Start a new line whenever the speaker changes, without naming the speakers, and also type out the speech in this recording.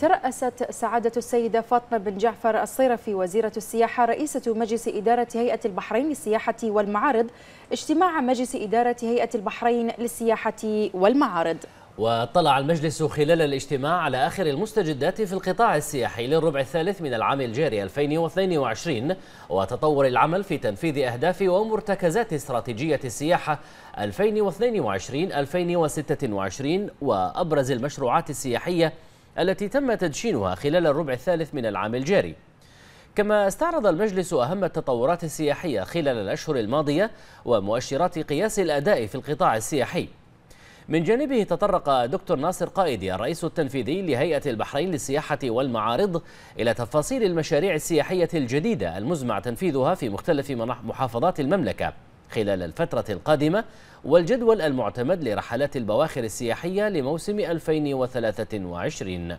ترأست سعادة السيدة فاطمة بن جعفر الصيرفي وزيرة السياحة رئيسة مجلس إدارة هيئة البحرين للسياحة والمعارض اجتماع مجلس إدارة هيئة البحرين للسياحة والمعارض
وطلع المجلس خلال الاجتماع على آخر المستجدات في القطاع السياحي للربع الثالث من العام الجاري 2022 وتطور العمل في تنفيذ أهداف ومرتكزات استراتيجية السياحة 2022-2026 وأبرز المشروعات السياحية التي تم تدشينها خلال الربع الثالث من العام الجاري كما استعرض المجلس أهم التطورات السياحية خلال الأشهر الماضية ومؤشرات قياس الأداء في القطاع السياحي من جانبه تطرق دكتور ناصر قائدي الرئيس التنفيذي لهيئة البحرين للسياحة والمعارض إلى تفاصيل المشاريع السياحية الجديدة المزمع تنفيذها في مختلف محافظات المملكة خلال الفترة القادمة والجدول المعتمد لرحلات البواخر السياحية لموسم 2023